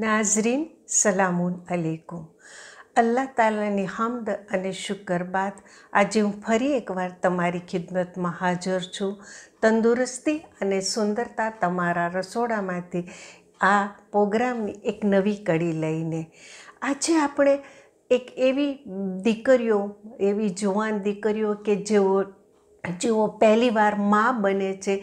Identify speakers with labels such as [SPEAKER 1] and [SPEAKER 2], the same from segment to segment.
[SPEAKER 1] નાઝરીન સલામુન અલેકુમ અલ્લાહ તાલાની હમદ અને શુકર બાદ આજે હું ફરી એકવાર તમારી ખિદમતમાં હાજર છું તંદુરસ્તી અને સુંદરતા તમારા રસોડામાંથી આ પ્રોગ્રામની એક નવી કડી લઈને આજે આપણે એક એવી દીકરીઓ એવી જુવાન દીકરીઓ કે જેઓ જેઓ પહેલીવાર મા બને છે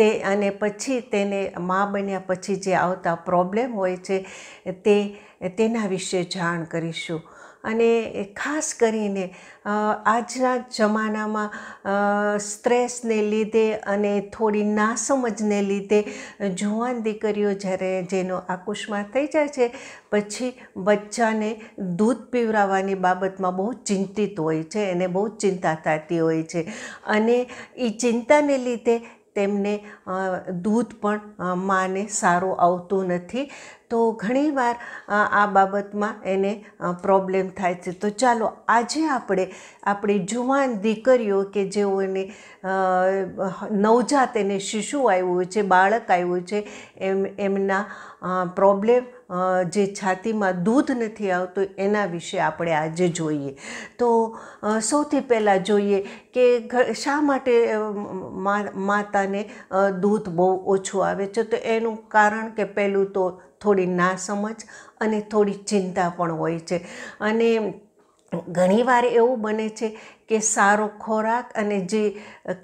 [SPEAKER 1] તે અને પછી તેને મા બન્યા પછી જે આવતા પ્રોબ્લેમ હોય છે તે તેના વિશે જાણ કરીશું અને ખાસ કરીને આજના જમાનામાં સ્ટ્રેસને લીધે અને થોડી નાસમજને લીધે જુવાન દીકરીઓ જ્યારે જેનો આકુશમાં થઈ જાય છે પછી બચ્ચાને દૂધ પીવરાવવાની બાબતમાં બહુ ચિંતિત હોય છે એને બહુ ચિંતા થતી હોય છે અને એ ચિંતાને લીધે તેમને દૂધ પણ માને સારું આવતું નથી તો ઘણીવાર આ બાબતમાં એને પ્રોબ્લેમ થાય છે તો ચાલો આજે આપણે આપણી જુવાન દીકરીઓ કે જેઓને નવજાત એને શિશુ આવ્યું છે બાળક આવ્યું છે એમ એમના પ્રોબ્લેમ જે છાતીમાં દૂધ નથી આવતું એના વિશે આપણે આજે જોઈએ તો સૌથી પહેલાં જોઈએ કે શા માટે માતાને દૂધ બહુ ઓછું આવે છે તો એનું કારણ કે પહેલું તો થોડી નાસમજ અને થોડી ચિંતા પણ હોય છે અને ઘણીવાર એવું બને છે કે સારો ખોરાક અને જે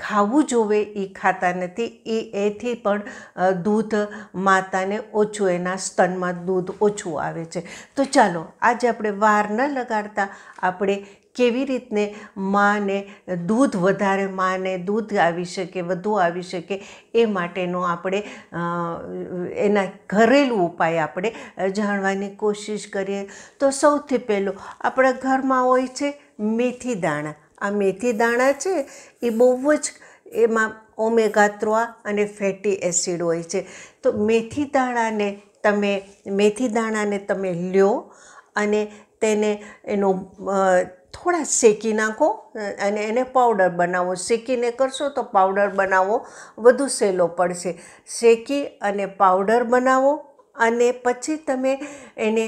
[SPEAKER 1] ખાવું જોવે એ ખાતા નથી એ એથી પણ દૂધ માતાને ઓછું એના સ્તનમાં દૂધ ઓછું આવે છે તો ચાલો આજે આપણે વાર ન લગાડતા આપણે કેવી રીતને માને દૂધ વધારે માને દૂધ આવી શકે વધુ આવી શકે એ માટેનો આપણે એના ઘરેલું ઉપાય આપણે જાણવાની કોશિશ કરીએ તો સૌથી પહેલું આપણા ઘરમાં હોય છે મેથી દાણા આ મેથી દાણા છે એ બહુ જ એમાં ઓમેગા ત્રવા અને ફેટી એસિડ હોય છે તો મેથી દાણાને તમે મેથી દાણાને તમે લ્યો અને તેને એનો થોડા શેકી નાખો અને એને પાવડર બનાવો શેકીને કરશો તો પાવડર બનાવો વધુ સહેલો પડશે શેકી અને પાવડર બનાવો અને પછી તમે એને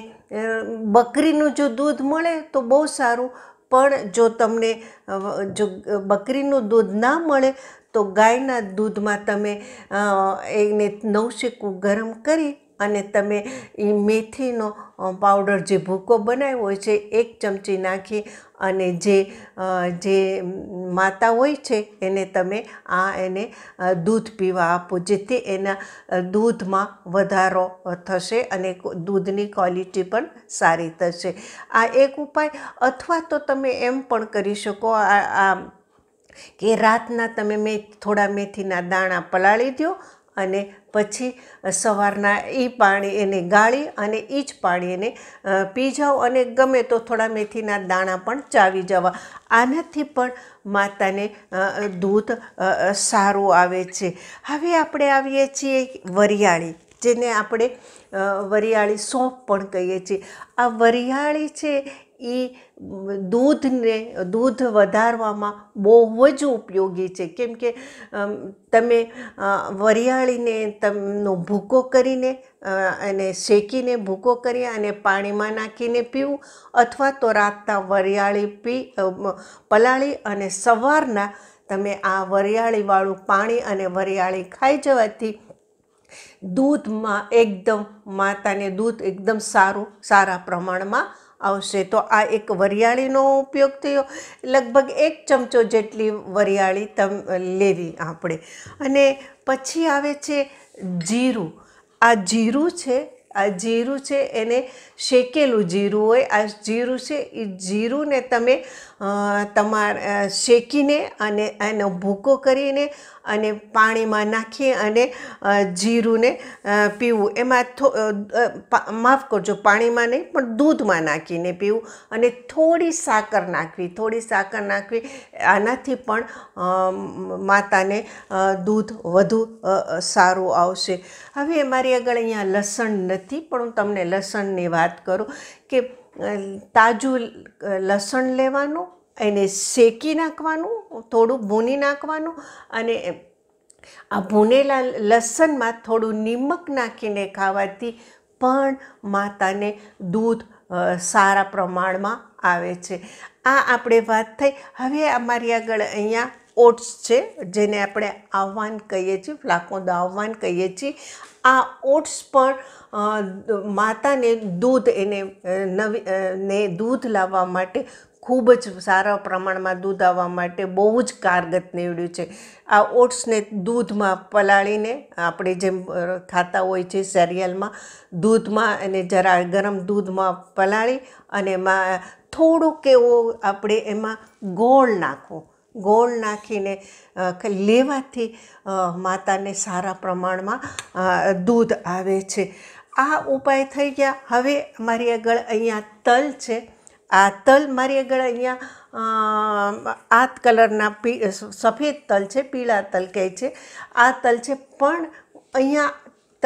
[SPEAKER 1] બકરીનું જો દૂધ મળે તો બહુ સારું પણ જો તમને જો બકરીનું દૂધ ના મળે તો ગાયના દૂધમાં તમે એને નવશેકું ગરમ કરી અને તમે એ મેથીનો પાવડર જે ભૂકો બનાવ્યો હોય છે એક ચમચી નાખી અને જે જે માતા હોય છે એને તમે આ એને દૂધ પીવા આપો જેથી એના દૂધમાં વધારો થશે અને દૂધની ક્વોલિટી પણ સારી થશે આ એક ઉપાય અથવા તો તમે એમ પણ કરી શકો આ કે રાતના તમે મેં થોડા મેથીના દાણા પલાળી દો અને પછી સવારના એ પાણી એને ગાળી અને એ જ પાણી એને પી જાઓ અને ગમે તો થોડા મેથીના દાણા પણ ચાવી જવા આનાથી પણ માતાને દૂધ સારું આવે છે હવે આપણે આવીએ છીએ વરિયાળી જેને આપણે વરિયાળી સોંપ પણ કહીએ છીએ આ વરિયાળી છે એ દૂધને દૂધ વધારવામાં બહુ જ ઉપયોગી છે કેમ કે તમે વરિયાળીને તમનો ભૂકો કરીને અને શેકીને ભૂકો કરી અને પાણીમાં નાખીને પીવું અથવા તો રાતના વરિયાળી પી પલાળી અને સવારના તમે આ વરિયાળીવાળું પાણી અને વરિયાળી ખાઈ જવાથી દૂધમાં એકદમ માતાને દૂધ એકદમ સારું સારા પ્રમાણમાં આવશે તો આ એક વરિયાળીનો ઉપયોગ થયો લગભગ એક ચમચો જેટલી વરિયાળી તમ લેવી આપણે અને પછી આવે છે જીરું આ જીરું છે આ જીરું છે એને શેકેલું જીરું હોય આ જીરું છે એ જીરુંને તમે તમારા શેકીને અને એનો ભૂકો કરીને અને પાણીમાં નાખી અને જીરુંને પીવું એમાં થો માફ કરજો પાણીમાં નહીં પણ દૂધમાં નાખીને પીવું અને થોડી સાકર નાખવી થોડી સાકર નાખવી આનાથી પણ માતાને દૂધ વધુ સારું આવશે હવે મારી આગળ અહીંયા લસણ નથી નથી પણ હું તમને લસણની વાત કરું કે તાજું લસણ લેવાનું એને શેકી નાખવાનું થોડું ભૂની નાખવાનું અને આ ભૂનેલા લસણમાં થોડું નિમક નાખીને ખાવાથી પણ માતાને દૂધ સારા પ્રમાણમાં આવે છે આ આપણે વાત થઈ હવે અમારી આગળ અહીંયા ઓટ્સ છે જેને આપણે આહવાન કહીએ છીએ ફ્લાકોંદ આહવાન કહીએ છીએ આ ઓટ્સ પણ માતાને દૂધ એને નવી ને દૂધ લાવવા માટે ખૂબ જ સારા પ્રમાણમાં દૂધ આવવા માટે બહુ જ કારગત નીવડ્યું છે આ ઓટ્સને દૂધમાં પલાળીને આપણે જેમ ખાતા હોય છે સિરિયલમાં દૂધમાં અને જરા ગરમ દૂધમાં પલાળી અને એમાં થોડુંક એવો આપણે એમાં ગોળ નાખો ગોળ નાખીને લેવાથી માતાને સારા પ્રમાણમાં દૂધ આવે છે આ ઉપાય થઈ ગયા હવે મારી આગળ અહીંયા તલ છે આ તલ મારી આગળ અહીંયા આ કલરના પી સફેદ તલ છે પીળા તલ કહે છે આ તલ છે પણ અહીંયા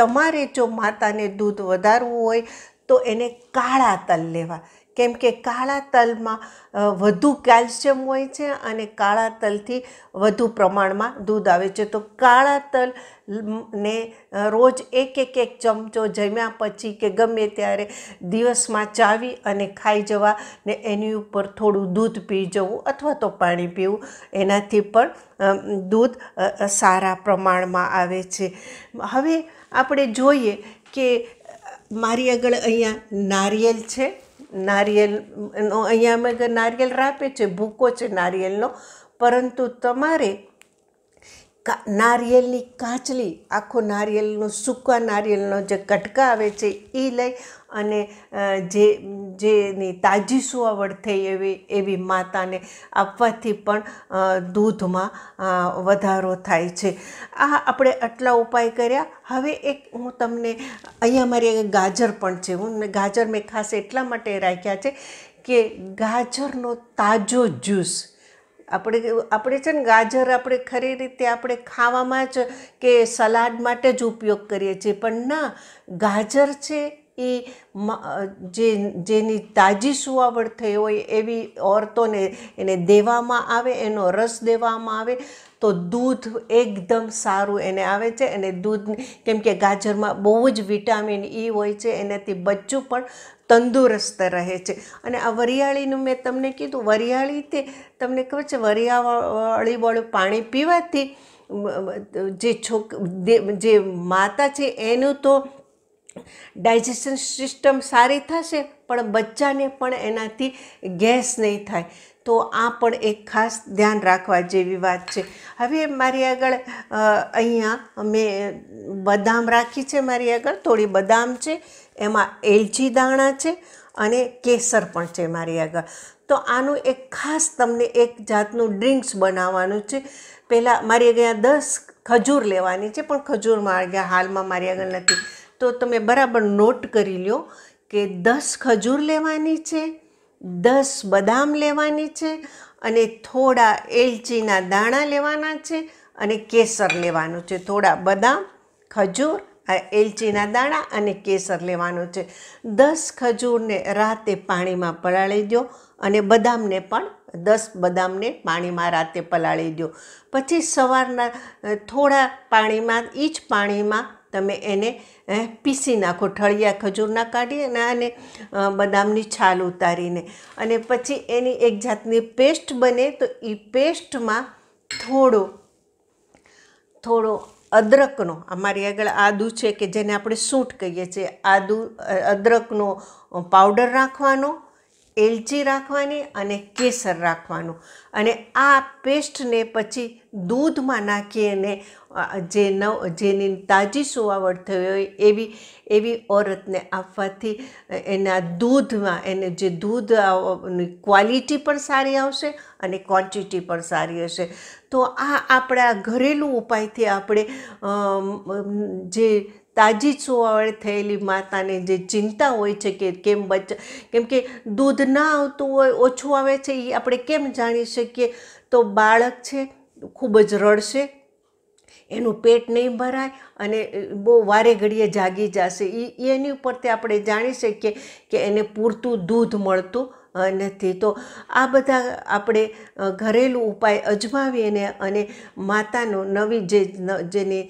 [SPEAKER 1] તમારે જો માતાને દૂધ વધારવું હોય તો એને કાળા તલ લેવા કેમ કે કાળા તલમાં વધુ કેલ્શિયમ હોય છે અને કાળા તલથી વધુ પ્રમાણમાં દૂધ આવે છે તો કાળા તલ ને રોજ એક એક એક ચમચો જમ્યા પછી કે ગમે ત્યારે દિવસમાં ચાવી અને ખાઈ જવા ને એની ઉપર થોડું દૂધ પી જવું અથવા તો પાણી પીવું એનાથી પણ દૂધ સારા પ્રમાણમાં આવે છે હવે આપણે જોઈએ કે મારી આગળ અહીંયા નારિયેલ છે નારિયેલનો અહીંયા અમે નારિયેલ રાપે છે ભૂકો છે નારિયેલનો પરંતુ તમારે નારિયેલની કાચલી આખો નારિયેળનો સૂકા નારિયેળનો જે કટકા આવે છે એ લઈ અને જે જેની તાજી સુવાવડ થઈ એવી એવી માતાને આપવાથી પણ દૂધમાં વધારો થાય છે આ આપણે આટલા ઉપાય કર્યા હવે એક હું તમને અહીંયા મારી ગાજર પણ છે હું ગાજર મેં ખાસ એટલા માટે રાખ્યા છે કે ગાજરનો તાજો જ્યુસ આપણે આપણે છે ને ગાજર આપણે ખરી રીતે આપણે ખાવામાં જ કે સલાડ માટે જ ઉપયોગ કરીએ છીએ પણ ના ગાજર છે એ જે જેની તાજી સુવાવડ થઈ હોય એવી ઓરતોને એને દેવામાં આવે એનો રસ દેવામાં આવે તો દૂધ એકદમ સારું એને આવે છે અને દૂધ કેમ કે ગાજરમાં બહુ જ વિટામિન ઈ હોય છે એનાથી બચ્ચું પણ તંદુરસ્ત રહે છે અને આ વરિયાળીનું મેં તમને કીધું વરિયાળી તે તમને ખબર છે વરિયાળીવાળું પાણી પીવાથી જે છોક જે માતા છે એનું તો ડાયજેશન સિસ્ટમ સારી થશે પણ બચ્ચાને પણ એનાથી ગેસ નહીં થાય તો આ પણ એક ખાસ ધ્યાન રાખવા જેવી વાત છે હવે મારી આગળ અહીંયા મેં બદામ રાખી છે મારી આગળ થોડી બદામ છે એમાં એલચી દાણા છે અને કેસર પણ છે મારી આગળ તો આનું એક ખાસ તમને એક જાતનું ડ્રિંક્સ બનાવવાનું છે પહેલાં મારી આગળ દસ ખજૂર લેવાની છે પણ ખજૂર મારી આગળ હાલમાં મારી આગળ નથી તો તમે બરાબર નોટ કરી લો કે દસ ખજૂર લેવાની છે દસ બદામ લેવાની છે અને થોડા એલચીના દાણા લેવાના છે અને કેસર લેવાનું છે થોડા બદામ ખજૂર એલચીના દાણા અને કેસર લેવાનો છે દસ ખજૂરને રાતે પાણીમાં પલાળી દો અને બદામને પણ દસ બદામને પાણીમાં રાતે પલાળી દો પછી સવારના થોડા પાણીમાં એ જ પાણીમાં તમે એને પીસી નાખો ઠળિયા ખજૂરના કાઢી અને અને બદામની છાલ ઉતારીને અને પછી એની એક જાતની પેસ્ટ બને તો એ પેસ્ટમાં થોડો થોડો અદરકનો અમારી આગળ આદુ છે કે જેને આપણે સૂંઠ કહીએ છીએ આદુ અદરકનો પાવડર રાખવાનો એલચી રાખવાની અને કેસર રાખવાનું અને આ પેસ્ટને પછી દૂધમાં નાખી અને જે નવ જેની તાજી સુવાવટ થઈ હોય એવી એવી ઓરતને આપવાથી એના દૂધમાં એને જે દૂધ ક્વોલિટી પણ સારી આવશે અને ક્વોન્ટિટી પણ સારી હશે તો આ આપણા ઘરેલું ઉપાયથી આપણે જે તાજી સુવાવડ થયેલી માતાને જે ચિંતા હોય છે કે કેમ બચ્ચા કેમ કે દૂધ ના આવતું હોય ઓછું આવે છે એ આપણે કેમ જાણી શકીએ તો બાળક છે ખૂબ જ રડશે એનું પેટ નહીં ભરાય અને બહુ વારે ઘડીએ જાગી જશે એ એની ઉપરથી આપણે જાણી શકીએ કે એને પૂરતું દૂધ મળતું નથી તો આ બધા આપણે ઘરેલું ઉપાય અજમાવીને અને માતાનો નવી જે જેની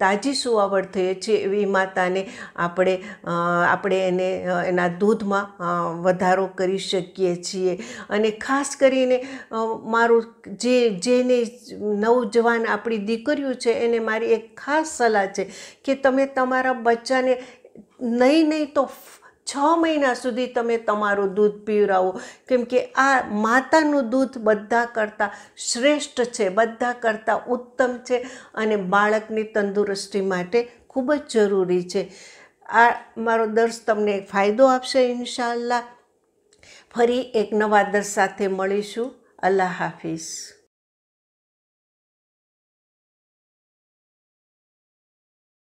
[SPEAKER 1] તાજી સુવાવડ થઈ છે એવી માતાને આપણે આપણે એને એના દૂધમાં વધારો કરી શકીએ છીએ અને ખાસ કરીને મારું જે જેને નવજવાન આપણી દીકરીઓ છે એને મારી એક ખાસ સલાહ છે કે તમે તમારા બચ્ચાને નહીં નહીં તો છ મહિના સુધી તમે તમારું દૂધ પીવરાવો કેમ કે આ માતાનું દૂધ બધા કરતાં શ્રેષ્ઠ છે બધા કરતાં ઉત્તમ છે અને બાળકની તંદુરસ્તી માટે ખૂબ જ જરૂરી છે આ મારો દર્શ તમને ફાયદો આપશે ઇન્શાલ્લા ફરી એક નવા દર્શ સાથે મળીશું અલ્લાહ હાફિઝ